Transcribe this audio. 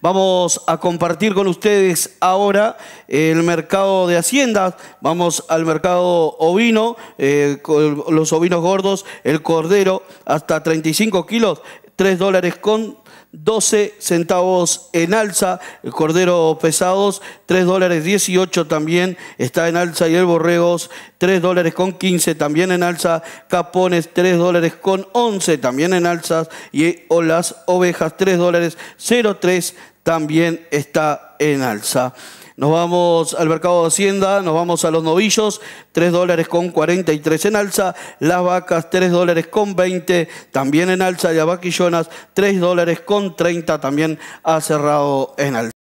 Vamos a compartir con ustedes ahora el mercado de haciendas, vamos al mercado ovino, eh, los ovinos gordos, el cordero hasta 35 kilos 3 dólares con 12 centavos en alza, el cordero pesados 3 dólares 18 también está en alza y el borregos 3 dólares con 15 también en alza, capones 3 dólares con 11 también en alza. y las ovejas 3 dólares 03 también está en alza. Nos vamos al mercado de Hacienda, nos vamos a los novillos, 3 dólares con 43 en alza, las vacas 3 dólares con 20, también en alza, y las vaquillonas 3 dólares con 30, también ha cerrado en alza.